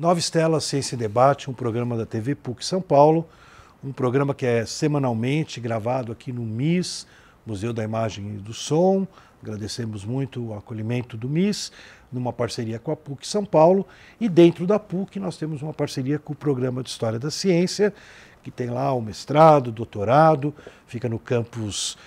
Nova Estela Ciência e Debate, um programa da TV PUC São Paulo, um programa que é semanalmente gravado aqui no MIS, Museu da Imagem e do Som. Agradecemos muito o acolhimento do MIS, numa parceria com a PUC São Paulo. E dentro da PUC nós temos uma parceria com o Programa de História da Ciência, que tem lá o mestrado, doutorado, fica no campus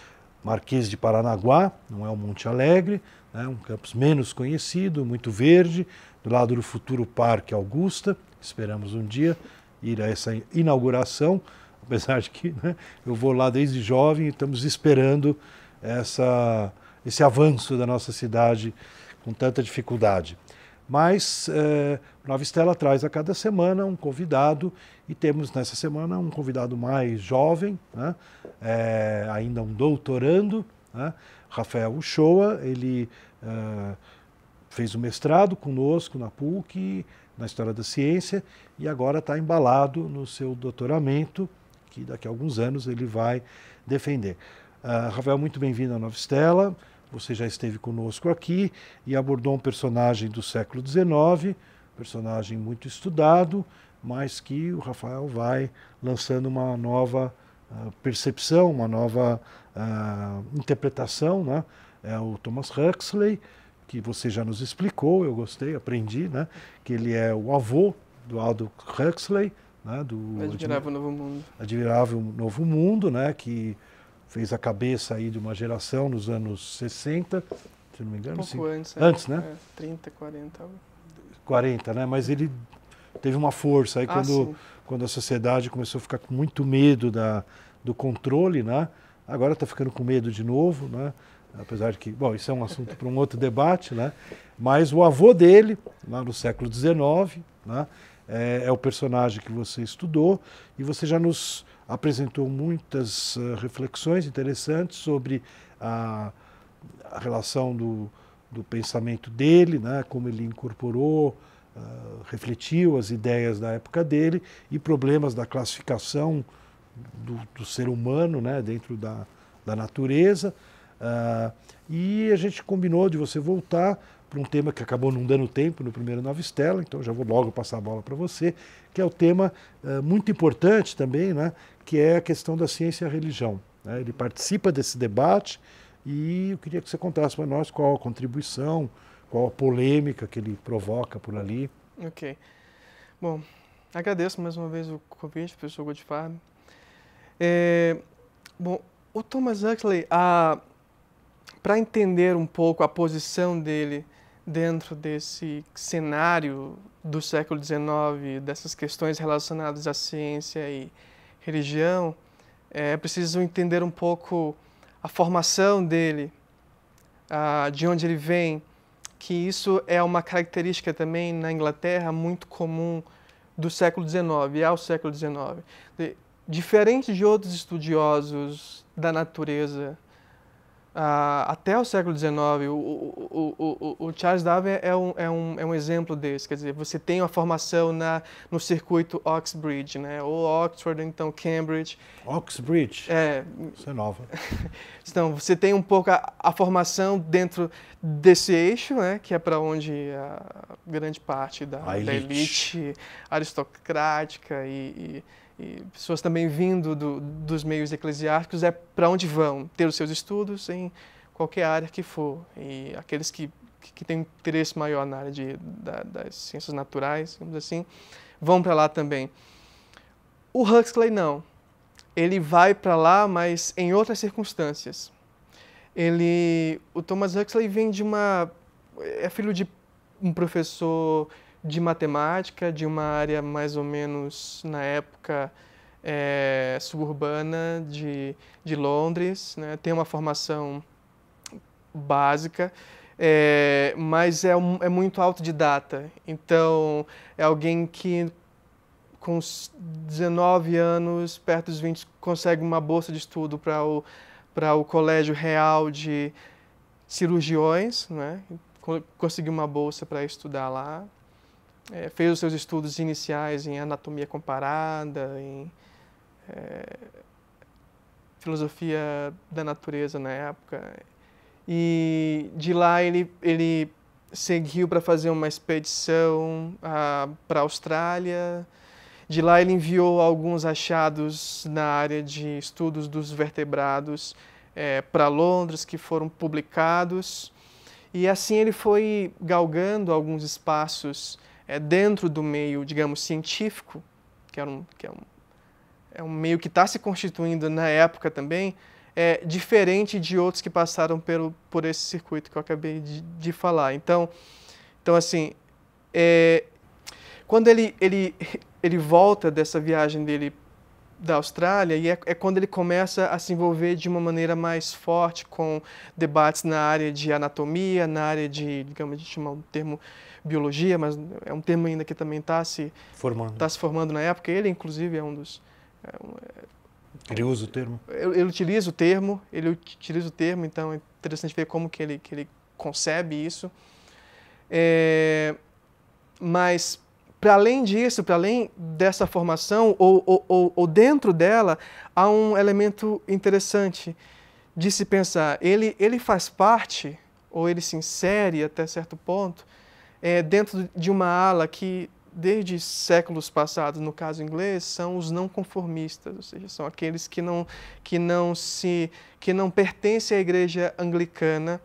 Marquês de Paranaguá, não é o Monte Alegre, né? um campus menos conhecido, muito verde, do lado do futuro Parque Augusta. Esperamos um dia ir a essa inauguração, apesar de que né, eu vou lá desde jovem e estamos esperando essa, esse avanço da nossa cidade com tanta dificuldade. Mas é, Nova Estela traz a cada semana um convidado e temos nessa semana um convidado mais jovem, né, é, ainda um doutorando, né, Rafael Uchoa. Ele eh, fez o mestrado conosco na PUC, na História da Ciência, e agora está embalado no seu doutoramento, que daqui a alguns anos ele vai defender. Uh, Rafael, muito bem-vindo à Nova Estela. Você já esteve conosco aqui e abordou um personagem do século XIX, personagem muito estudado, mas que o Rafael vai lançando uma nova uh, percepção, uma nova uh, interpretação. Né? É o Thomas Huxley, que você já nos explicou, eu gostei, aprendi, né? Que ele é o avô do Aldo Huxley, né? Do Admirável Novo Mundo. Admirável Novo Mundo, né? Que fez a cabeça aí de uma geração nos anos 60, se não me engano. Um pouco sim. antes. É. Antes, né? É, 30, 40. 40, né? Mas ele teve uma força aí ah, quando, quando a sociedade começou a ficar com muito medo da, do controle, né? Agora está ficando com medo de novo, né? apesar de que, bom, isso é um assunto para um outro debate, né? Mas o avô dele, lá no século XIX, né? é, é o personagem que você estudou e você já nos apresentou muitas uh, reflexões interessantes sobre a, a relação do, do, pensamento dele, né? Como ele incorporou Uh, refletiu as ideias da época dele e problemas da classificação do, do ser humano né, dentro da, da natureza. Uh, e a gente combinou de você voltar para um tema que acabou não dando tempo no primeiro Nova Estela, então já vou logo passar a bola para você, que é o tema uh, muito importante também, né, que é a questão da ciência e a religião. Né? Ele participa desse debate e eu queria que você contasse para nós qual a contribuição, qual a polêmica que ele provoca por ali. Ok. Bom, agradeço mais uma vez o convite, professor Godfarb. É, eh, bom, o Thomas Huxley, a para entender um pouco a posição dele dentro desse cenário do século XIX, dessas questões relacionadas à ciência e religião, é preciso entender um pouco a formação dele, de onde ele vem, que isso é uma característica também na Inglaterra muito comum do século XIX ao século XIX. Diferente de outros estudiosos da natureza, ah, até o século XIX, o, o, o, o Charles Darwin é um, é, um, é um exemplo desse. Quer dizer, você tem uma formação na, no circuito Oxbridge, né? ou Oxford, então Cambridge. Oxbridge? É. Isso é nova. então, você tem um pouco a, a, formação dentro desse eixo, né? que é para onde a grande parte da, elite. da elite aristocrática e, e e pessoas também vindo do, dos meios eclesiásticos, é para onde vão ter os seus estudos em qualquer área que for. E aqueles que, que, que têm interesse maior na área de, da, das ciências naturais, vamos assim, vão para lá também. O Huxley não. Ele vai para lá, mas em outras circunstâncias. Ele, o Thomas Huxley vem de uma é filho de um professor de matemática, de uma área mais ou menos, na época, é, suburbana de, de Londres, né? tem uma formação básica, é, mas é, um, é muito autodidata. Então, é alguém que com 19 anos, perto dos 20, consegue uma bolsa de estudo para o, o Colégio Real de Cirurgiões, né? conseguiu uma bolsa para estudar lá é, fez os seus estudos iniciais em anatomia comparada, em é, filosofia da natureza na época. E de lá ele, ele seguiu para fazer uma expedição para a Austrália. De lá ele enviou alguns achados na área de estudos dos vertebrados é, para Londres, que foram publicados. E assim ele foi galgando alguns espaços é, dentro do meio, digamos, científico, que, era é um, que é, um, é um meio que está se constituindo na época também, é diferente de outros que passaram pelo, por esse circuito que eu acabei de, de falar. Então, então assim, é, quando ele, ele, ele volta dessa viagem dele da Austrália e é, é, quando ele começa a se envolver de uma maneira mais forte com debates na área de anatomia, na área de, digamos, a gente um termo biologia, mas é um termo ainda que também está se formando. Tá se formando na época. Ele, inclusive, é um dos. É um, é ele usa o termo? Ele, ele utiliza o termo, ele utiliza o termo, então é interessante ver como que ele, que ele concebe isso. É, mas, para além disso, para além dessa formação, ou, ou, ou, dentro dela, há um elemento interessante de se pensar. Ele, ele faz parte, ou ele se insere até certo ponto, é, dentro de uma ala que, desde séculos passados, no caso inglês, são os não conformistas, ou seja, são aqueles que não, que não, se, que não pertencem à igreja anglicana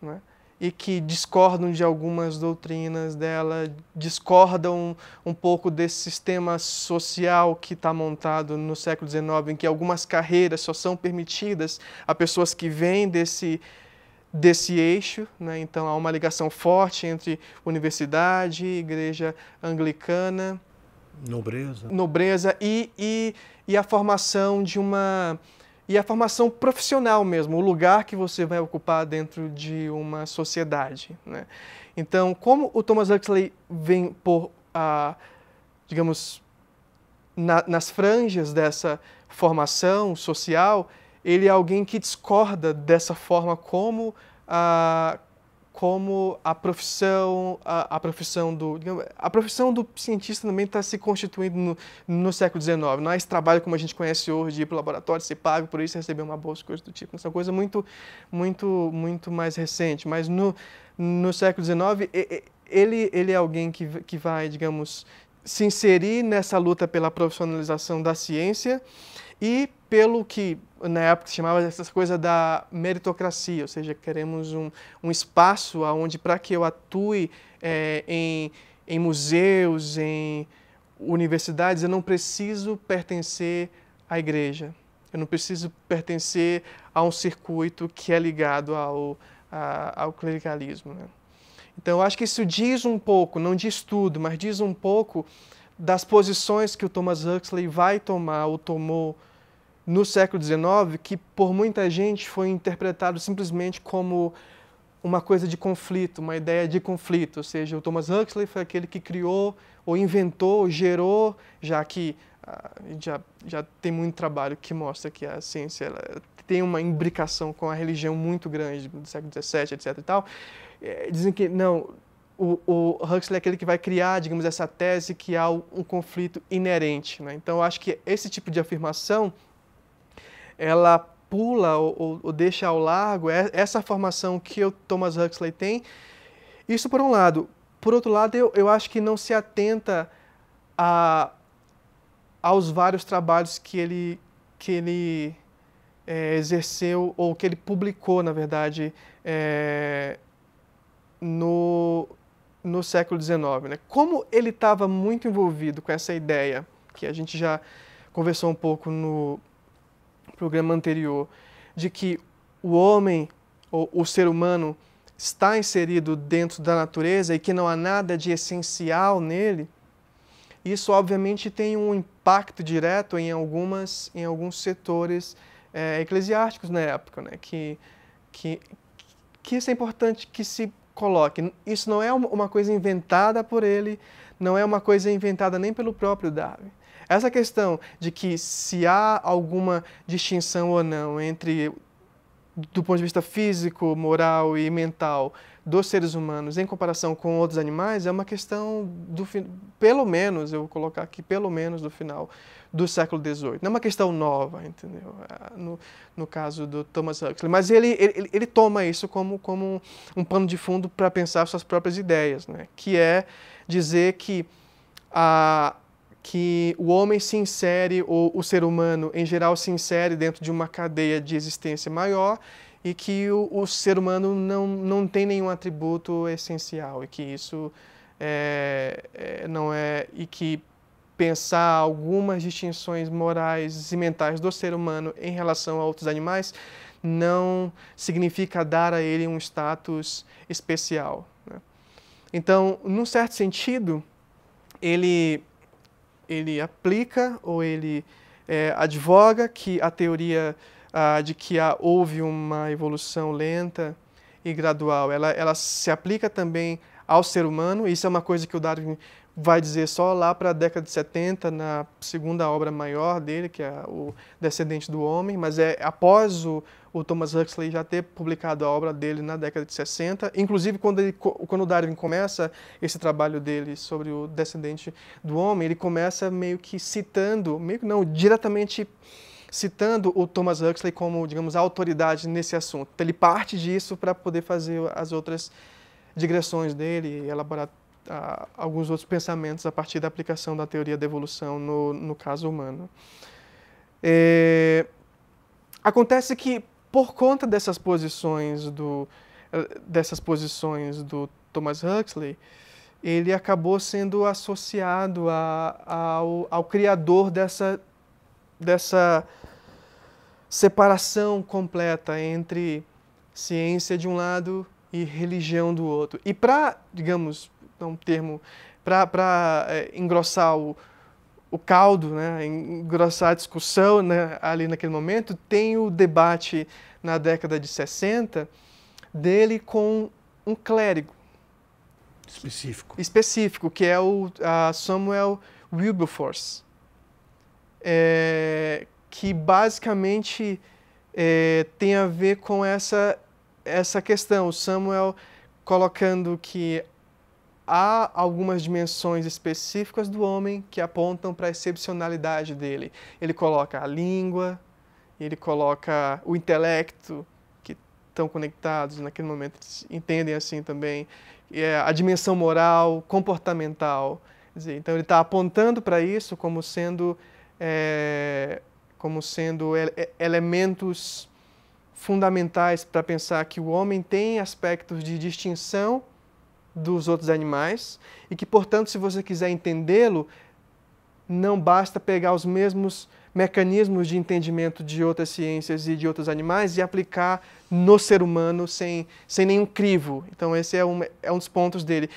né? e que discordam de algumas doutrinas dela, discordam um pouco desse sistema social que está montado no século XIX, em que algumas carreiras só são permitidas a pessoas que vêm desse desse eixo, né? então há uma ligação forte entre universidade, igreja anglicana, nobreza, nobreza e, e, e a formação de uma e a formação profissional mesmo, o lugar que você vai ocupar dentro de uma sociedade. Né? Então, como o Thomas Huxley vem por, ah, digamos, na, nas franjas dessa formação social, ele é alguém que discorda dessa forma como a como a profissão a, a profissão do a profissão do cientista também está se constituindo no, no século XIX não é esse trabalho como a gente conhece hoje de ir para o laboratório ser pago por isso receber uma bolsa coisa do tipo essa coisa muito muito muito mais recente mas no no século XIX ele ele é alguém que que vai digamos se inserir nessa luta pela profissionalização da ciência e pelo que na época se chamava essa coisa da meritocracia, ou seja, queremos um, um espaço onde para que eu atue é, em, em museus, em universidades, eu não preciso pertencer à igreja, eu não preciso pertencer a um circuito que é ligado ao, a, ao clericalismo. Né? Então, eu acho que isso diz um pouco, não diz tudo, mas diz um pouco das posições que o Thomas Huxley vai tomar ou tomou no século XIX, que por muita gente foi interpretado simplesmente como uma coisa de conflito, uma ideia de conflito, ou seja, o Thomas Huxley foi aquele que criou ou inventou, gerou, já que ah, já, já tem muito trabalho que mostra que a ciência tem uma imbricação com a religião muito grande do século XVII, etc. E tal. Eh, dizem que não, o, o, Huxley é aquele que vai criar, digamos, essa tese que há um conflito inerente. Né? Então, eu acho que esse tipo de afirmação, ela pula ou, ou deixa ao largo é, essa formação que o Thomas Huxley tem. Isso por um lado. Por outro lado, eu, eu acho que não se atenta a, aos vários trabalhos que ele, que ele é, exerceu ou que ele publicou, na verdade, é, no, no século XIX. Né? Como ele estava muito envolvido com essa ideia, que a gente já conversou um pouco no programa anterior, de que o homem, ou o ser humano, está inserido dentro da natureza e que não há nada de essencial nele, isso obviamente tem um impacto direto em, algumas, em alguns setores é, eclesiásticos na época, né? que, que, que isso é importante que se coloque. Isso não é uma coisa inventada por ele, não é uma coisa inventada nem pelo próprio Darwin. Essa questão de que se há alguma distinção ou não entre, do ponto de vista físico, moral e mental, dos seres humanos em comparação com outros animais é uma questão do pelo menos eu vou colocar aqui pelo menos do final do século XVIII não é uma questão nova entendeu ah, no, no caso do Thomas Huxley mas ele, ele ele toma isso como como um pano de fundo para pensar suas próprias ideias né que é dizer que a que o homem se insere, ou o ser humano em geral se insere dentro de uma cadeia de existência maior e que o, o, ser humano não, não tem nenhum atributo essencial e que isso é, é, não é e que pensar algumas distinções morais e mentais do ser humano em relação a outros animais não significa dar a ele um status especial. Né? Então, num certo sentido, ele, ele aplica ou ele é, advoga que a teoria ah, de que há, houve uma evolução lenta e gradual. Ela, ela se aplica também ao ser humano, isso é uma coisa que o Darwin vai dizer só lá para a década de 70, na segunda obra maior dele, que é o Descendente do Homem, mas é após o, o Thomas Huxley já ter publicado a obra dele na década de 60, inclusive quando, ele, quando o Darwin começa esse trabalho dele sobre o Descendente do Homem, ele começa meio que citando, meio que não, diretamente citando o Thomas Huxley como, digamos, a autoridade nesse assunto. Então, ele parte disso para poder fazer as outras digressões dele e elaborar ah, alguns outros pensamentos a partir da aplicação da teoria da evolução no, no caso humano. É, acontece que, por conta dessas posições do, eh, dessas posições do Thomas Huxley, ele acabou sendo associado a, ao, ao criador dessa dessa separação completa entre ciência de um lado e religião do outro. E para, digamos, dar um termo, para é, engrossar o, o caldo, né, engrossar a discussão né, ali naquele momento, tem o debate na década de 60 dele com um clérigo. Específico. Específico, que é o Samuel Wilberforce é, que basicamente é, tem a ver com essa, essa questão. O Samuel colocando que há algumas dimensões específicas do homem que apontam para a excepcionalidade dele. Ele coloca a língua, ele coloca o intelecto, que estão conectados naquele momento, entendem assim também, é, a dimensão moral, comportamental. Dizer, então ele está apontando para isso como sendo é, como sendo ele é, elementos fundamentais para pensar que o homem tem aspectos de distinção dos outros animais e que, portanto, se você quiser entendê-lo, não basta pegar os mesmos mecanismos de entendimento de outras ciências e de outros animais e aplicar no ser humano sem, sem nenhum crivo. Então, esse é um, é um dos pontos dele.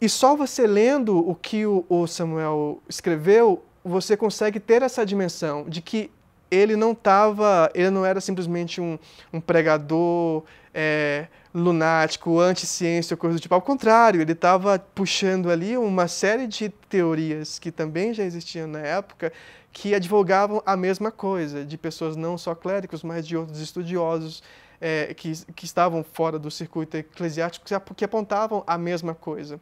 E só você lendo o que o Samuel escreveu, você consegue ter essa dimensão de que ele não estava, ele não era simplesmente um, um pregador é, lunático, anti-ciência, coisa do tipo. Ao contrário, ele estava puxando ali uma série de teorias que também já existiam na época que advogavam a mesma coisa, de pessoas não só clérigos, mas de outros estudiosos é, que, que estavam fora do circuito eclesiástico que apontavam a mesma coisa.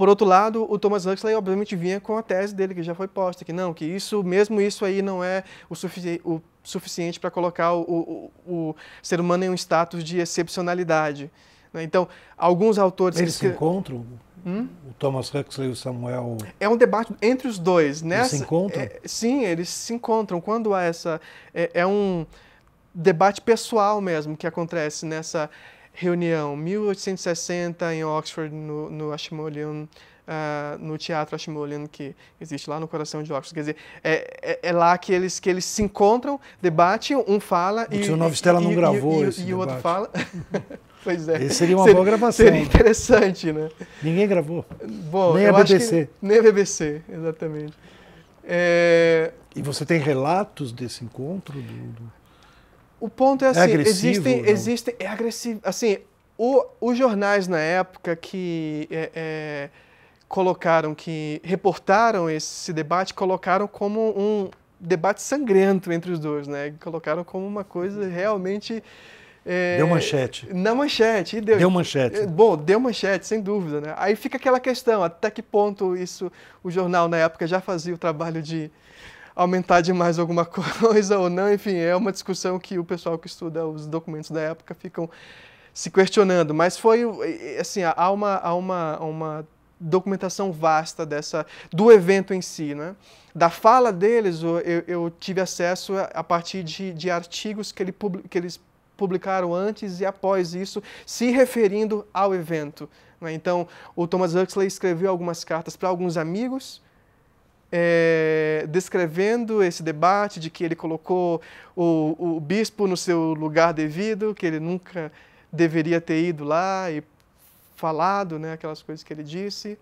Por outro lado, o Thomas Huxley obviamente vinha com a tese dele que já foi posta, que não, que isso mesmo isso aí não é o, sufici o suficiente para colocar o, o, o, ser humano em um status de excepcionalidade. Né? Então, alguns autores eles se encontram. Hum? O Thomas Huxley e o Samuel. É um debate entre os dois, né? Eles se encontram? É, sim, eles se encontram. Quando há essa. É, é um debate pessoal mesmo que acontece nessa reunião 1860 em Oxford, no, no Ashmolean, uh, no Teatro Ashmolean, que existe lá no coração de Oxford. Quer dizer, é, é, é lá que eles, que eles se encontram, debatem, um fala... O e, senhor Novistela não gravou e, esse E o outro fala... pois é. Esse seria uma seria, boa gravação. Seria interessante, né? Ninguém gravou. Bom, nem a BBC. Que, nem a BBC, exatamente. É... E você tem relatos desse encontro? Do, do... O ponto é assim, é agressivo, existem, existem, é agressivo, assim, o, os jornais na época que é, é, colocaram, que reportaram esse debate, colocaram como um debate sangrento entre os dois, né? Colocaram como uma coisa realmente é, deu manchete. Na manchete. Deu, deu manchete. É, bom, deu manchete, sem dúvida. Né? Aí fica aquela questão, até que ponto isso o jornal na época já fazia o trabalho de aumentar demais alguma coisa ou não, enfim, é uma discussão que o pessoal que estuda os documentos da época ficam se questionando, mas foi assim, há uma, há uma, uma documentação vasta dessa do evento em si, né? Da fala deles, eu, eu tive acesso a partir de, de artigos que, ele, que eles publicaram antes e após isso, se referindo ao evento. Né? Então, o Thomas Huxley escreveu algumas cartas para alguns amigos, é, descrevendo esse debate de que ele colocou o, o, bispo no seu lugar devido, que ele nunca deveria ter ido lá e falado né, aquelas coisas que ele disse.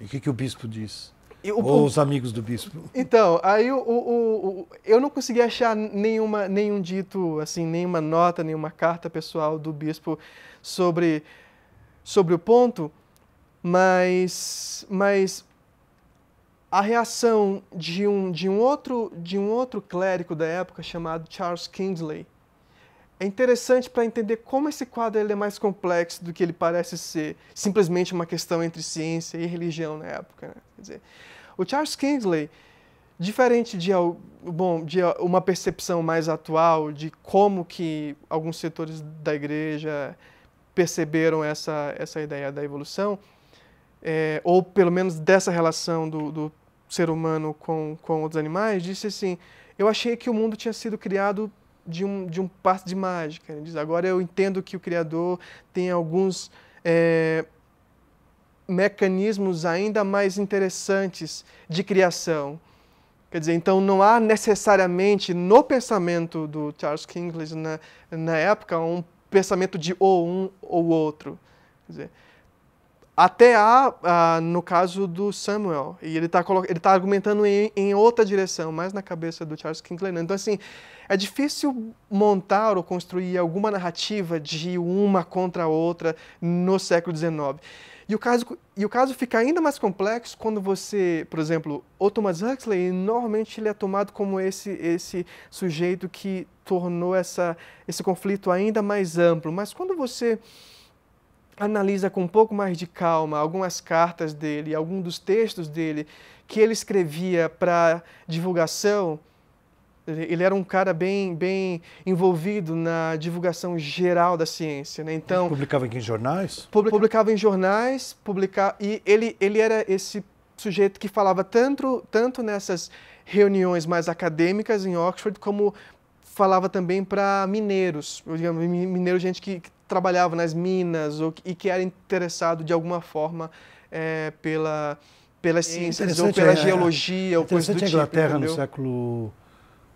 E o que, que o bispo disse? Ou os amigos do bispo? Então, aí o, o, eu não consegui achar nenhuma, nenhum dito, assim, nenhuma nota, nenhuma carta pessoal do bispo sobre, sobre o ponto, mas, mas a reação de um, de um, outro, de um outro clérigo da época chamado Charles Kingsley é interessante para entender como esse quadro ele é mais complexo do que ele parece ser simplesmente uma questão entre ciência e religião na época. Né? Quer dizer, o Charles Kingsley, diferente de, bom, de uma percepção mais atual de como que alguns setores da igreja perceberam essa, essa ideia da evolução, é, ou pelo menos dessa relação do, do, ser humano com, com outros animais, disse assim: Eu achei que o mundo tinha sido criado de um, de um passo de mágica. Ele diz: Agora eu entendo que o Criador tem alguns é, mecanismos ainda mais interessantes de criação. Quer dizer, então não há necessariamente no pensamento do Charles Kingsley na, na época um pensamento de ou um ou outro. Quer dizer, até há, uh, no caso do Samuel, e ele está ele tá argumentando em, em, outra direção, mais na cabeça do Charles Kingsley. Né? Então, assim, é difícil montar ou construir alguma narrativa de uma contra a outra no século XIX. E o caso, e o caso fica ainda mais complexo quando você, por exemplo, o Thomas Huxley, normalmente ele é tomado como esse, esse sujeito que tornou essa, esse conflito ainda mais amplo. Mas quando você analisa com um pouco mais de calma algumas cartas dele, alguns dos textos dele que ele escrevia para divulgação, ele era um cara bem, bem envolvido na divulgação geral da ciência, né? Então ele publicava em jornais? Publicava em jornais, publicava e ele, ele era esse sujeito que falava tanto, tanto nessas reuniões mais acadêmicas em Oxford como falava também para mineiros, digamos, mineiro gente que, que trabalhava nas minas ou, e que era interessado de alguma forma é, pela, pelas é ciências ou pela é, geologia. ou coisas do tipo, a Inglaterra entendeu? no século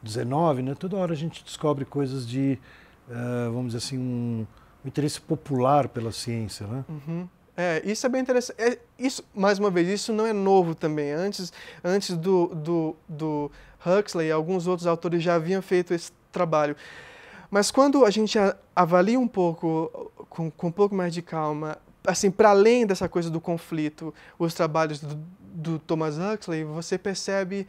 XIX, né? toda hora a gente descobre coisas de, uh, vamos dizer assim, um, um, interesse popular pela ciência. Né? Uhum. É, isso é bem interessante. É, isso, mais uma vez, isso não é novo também. Antes, antes do, do, do Huxley, alguns outros autores já haviam feito esse trabalho. Mas quando a gente avalia um pouco, com, com um pouco mais de calma, assim, para além dessa coisa do conflito, os trabalhos do, do Thomas Huxley, você percebe,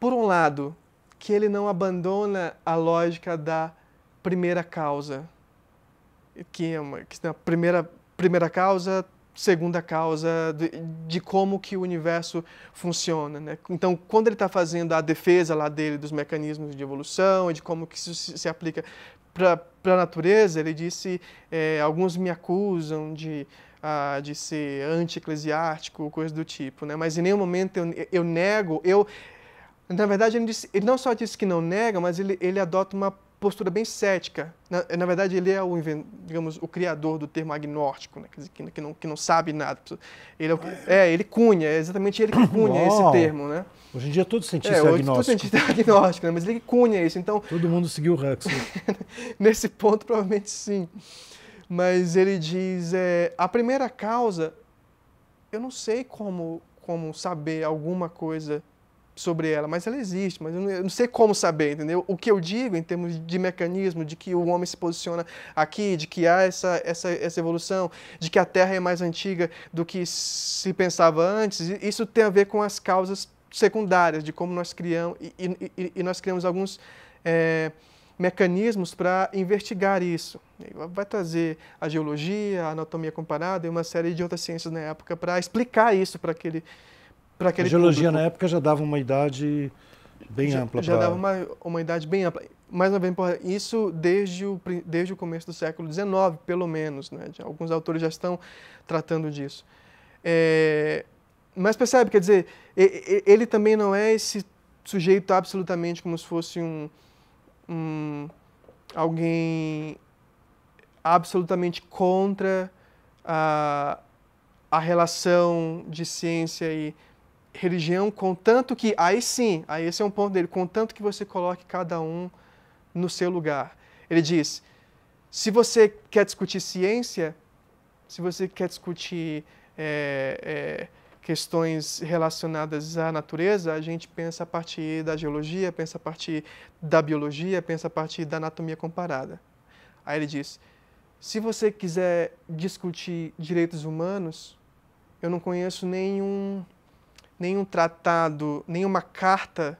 por um lado, que ele não abandona a lógica da primeira causa, que, é uma, que primeira primeira causa segunda causa de, de, como que o universo funciona. Né? Então, quando ele está fazendo a defesa lá dele dos mecanismos de evolução e de como que isso se, se aplica para a natureza, ele disse, é, alguns me acusam de, ah, de ser anti-eclesiástico, coisa do tipo, né? mas em nenhum momento eu, eu nego, eu... Na verdade, ele, disse, ele não só disse que não nega, mas ele, ele adota uma postura bem cética. Na, na, verdade, ele é o, digamos, o criador do termo agnóstico, né? Dizer, que, que, não, que não sabe nada. Ele é, o, ah, é. é, ele cunha, é exatamente ele que cunha Uau. esse termo. Né? Hoje em dia todo é, cientista é, hoje, é agnóstico. Todo cientista é agnóstico, né? mas ele cunha isso. Então, todo mundo seguiu o Huxley. nesse ponto, provavelmente sim. Mas ele diz, é, a primeira causa, eu não sei como, como saber alguma coisa sobre ela, mas ela existe, mas eu não, eu não, sei como saber, entendeu? O que eu digo em termos de mecanismo, de que o homem se posiciona aqui, de que há essa, essa, essa evolução, de que a Terra é mais antiga do que se pensava antes, isso tem a ver com as causas secundárias de como nós criamos, e, e, e nós criamos alguns é, mecanismos para investigar isso. Vai trazer a geologia, a anatomia comparada e uma série de outras ciências na época para explicar isso para aquele para aquele A geologia público. na época já dava uma idade bem já, ampla. Já pra... dava uma, uma idade bem ampla. Mais uma vez, isso desde o, desde o começo do século XIX, pelo menos. Né? alguns autores já estão tratando disso. É, mas percebe, quer dizer, ele também não é esse sujeito absolutamente como se fosse um, um alguém absolutamente contra a, a relação de ciência e religião, contanto que, aí sim, aí esse é um ponto dele, contanto que você coloque cada um no seu lugar. Ele diz: se você quer discutir ciência, se você quer discutir é, é, questões relacionadas à natureza, a gente pensa a partir da geologia, pensa a partir da biologia, pensa a partir da anatomia comparada. Aí ele diz: se você quiser discutir direitos humanos, eu não conheço nenhum nenhum tratado, nenhuma carta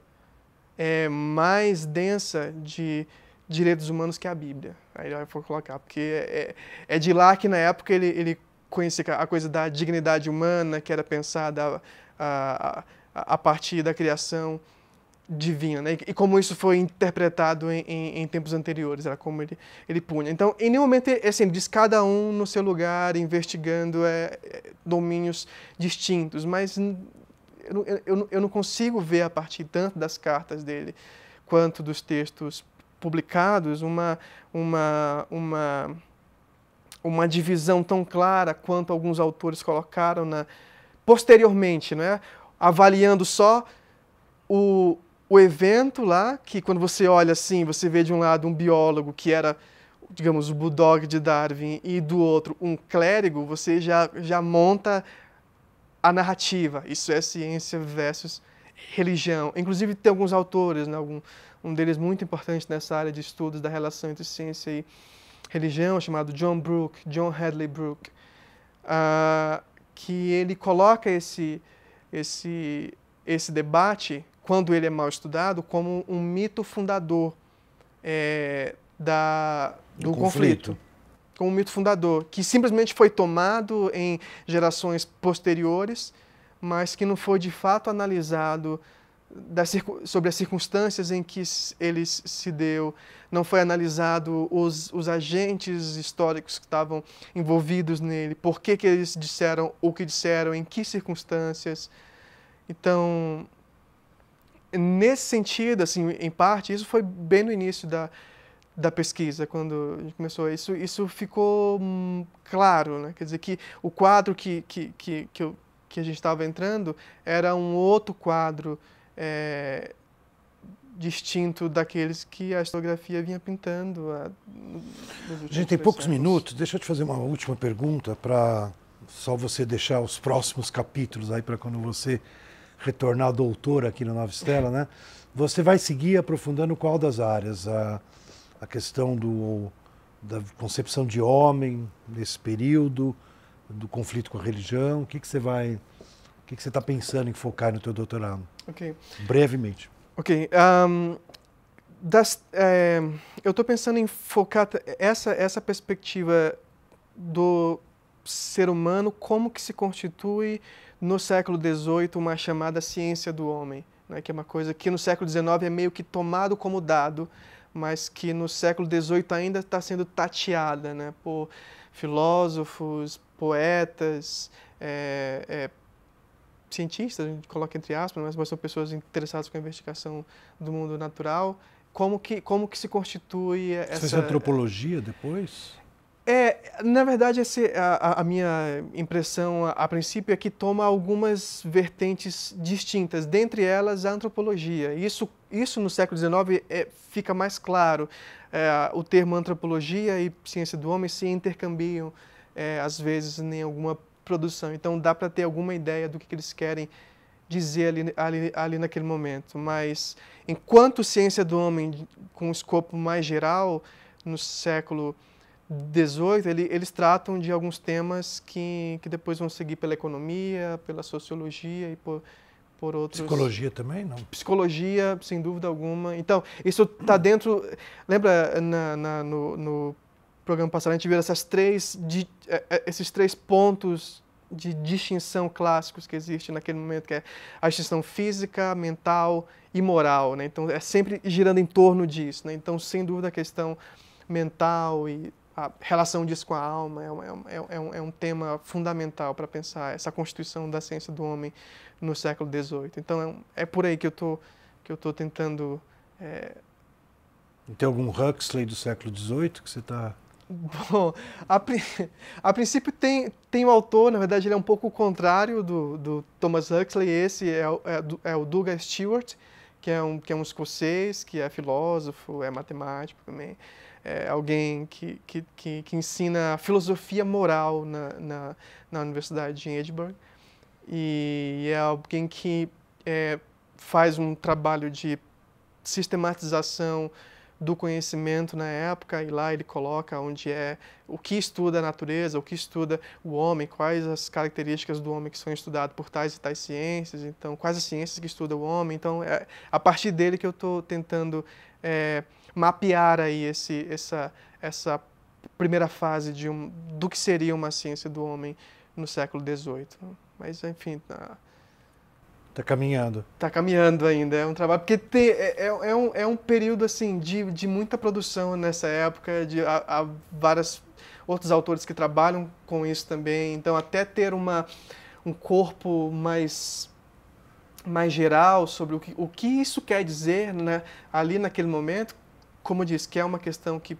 é mais densa de direitos humanos que a Bíblia. Aí ele vai colocar, porque é, é, é, de lá que na época ele, ele conhecia a coisa da dignidade humana, que era pensada a, a, a partir da criação divina, né? e como isso foi interpretado em, em, em, tempos anteriores, era como ele, ele punha. Então, em nenhum momento, é assim, sempre diz cada um no seu lugar, investigando é, é domínios distintos, mas eu, eu, eu não consigo ver a partir tanto das cartas dele quanto dos textos publicados uma, uma, uma, uma divisão tão clara quanto alguns autores colocaram na, posteriormente, né? avaliando só o, o evento lá, que quando você olha assim, você vê de um lado um biólogo que era, digamos, o bulldog de Darwin e do outro um clérigo, você já, já monta a narrativa, isso é ciência versus religião. Inclusive tem alguns autores, né, algum, um deles muito importante nessa área de estudos da relação entre ciência e religião, chamado John Brook, John Hadley Brook, uh, ah, que ele coloca esse, esse, esse debate, quando ele é mal estudado, como um mito fundador é, da, do, do conflito. conflito como um mito fundador, que simplesmente foi tomado em gerações posteriores, mas que não foi de fato analisado sobre as circunstâncias em que ele se deu, não foi analisado os, os agentes históricos que estavam envolvidos nele, por que, que eles disseram o que disseram, em que circunstâncias. Então, nesse sentido, assim, em parte, isso foi bem no início da, da pesquisa quando a gente começou isso isso ficou hum, claro né quer dizer que o quadro que que que, que, eu, que a gente estava entrando era um outro quadro é, distinto daqueles que a historiografia vinha pintando a gente tem poucos anos. minutos deixa eu te fazer uma última pergunta para só você deixar os próximos capítulos aí para quando você retornar doutor aqui na Nova Estela né você vai seguir aprofundando qual das áreas a a questão do, da concepção de homem nesse período, do conflito com a religião? O que, que você vai, o que, que você está pensando em focar no teu doutorado? Ok. Brevemente. Ok. Um, das, é, eu estou pensando em focar essa essa perspectiva do ser humano como que se constitui no século XVIII uma chamada ciência do homem, né, que é uma coisa que no século XIX é meio que tomado como dado mas que no século XVIII ainda está sendo tateada né, por filósofos, poetas, é, é, cientistas, a gente coloca entre aspas, mas, são pessoas interessadas com a investigação do mundo natural. Como que, como que se constitui essa... Você fez antropologia depois? É, na verdade, esse, a, a, minha impressão a, a, princípio é que toma algumas vertentes distintas, dentre elas a antropologia. Isso isso no século XIX é, fica mais claro. É, o termo antropologia e ciência do homem se intercambiam, é, às vezes, em alguma produção. Então dá para ter alguma ideia do que, que eles querem dizer ali, ali, ali, naquele momento. Mas enquanto ciência do homem, com um escopo mais geral, no século XVIII, ele, eles tratam de alguns temas que, que depois vão seguir pela economia, pela sociologia e por por outros. Psicologia também, não? Psicologia, sem dúvida alguma. Então, isso está dentro. Lembra na, na, no, no, programa passado, a gente viu essas três, é, é, esses três pontos de distinção clássicos que existem naquele momento, que é a distinção física, mental e moral. Né? Então, é sempre girando em torno disso. Né? Então, sem dúvida, a questão mental e a relação disso com a alma é um, é um, é um, é um tema fundamental para pensar essa constituição da ciência do homem no século XVIII. Então é, é, por aí que eu tô que eu tô tentando. É... Tem algum Huxley do século XVIII que você está? Bom, a, a, princípio tem tem o um autor, na verdade ele é um pouco o contrário do, do Thomas Huxley. Esse é, é, é o Douglas Stewart, que é um que é um escocês, que é filósofo, é matemático também. É alguém que, que, que, que, ensina filosofia moral na, na, na Universidade de Edinburgh e é alguém que é, faz um trabalho de sistematização do conhecimento na época e lá ele coloca onde é o que estuda a natureza, o que estuda o homem, quais as características do homem que são estudadas por tais e tais ciências, então quais as ciências que estuda o homem, então é a partir dele que eu estou tentando é, mapear aí esse, essa, essa primeira fase de um, do que seria uma ciência do homem no século XVIII. Mas, enfim. Tá, tá caminhando. Tá caminhando ainda. É um trabalho. Porque tem, é, é, é, um, é um período assim de, de muita produção nessa época, de há, há vários outros autores que trabalham com isso também. Então, até ter uma, um corpo mais mais geral sobre o que, o que isso quer dizer né, ali naquele momento, como diz, que é uma questão que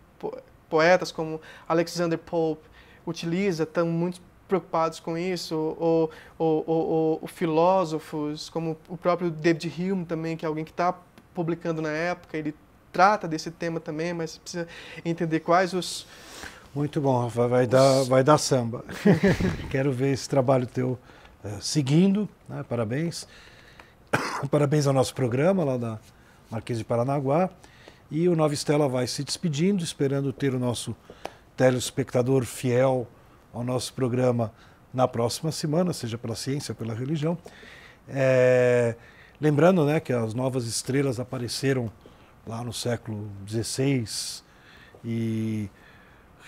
poetas como Alexander Pope utiliza, estão muito preocupados com isso, ou, ou, ou, ou filósofos, como o próprio David Hume também, que é alguém que está publicando na época, ele trata desse tema também, mas precisa entender quais os... Muito bom, Rafa, vai, os... dar, vai dar samba. Quero ver esse trabalho teu uh, seguindo, né? parabéns. parabéns ao nosso programa lá da Marquês de Paranaguá. E o Nova Estela vai se despedindo, esperando ter o nosso telespectador fiel ao nosso programa na próxima semana, seja pela ciência, pela religião. É, lembrando né, que as novas estrelas apareceram lá no século XVI e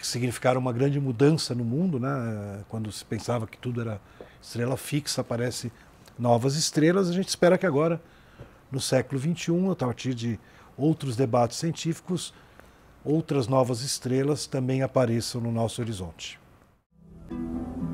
significaram uma grande mudança no mundo, né? quando se pensava que tudo era estrela fixa, aparece novas estrelas. A gente espera que agora, no século XXI, a partir de outros debates científicos, outras novas estrelas também apareçam no nosso horizonte. Thank you.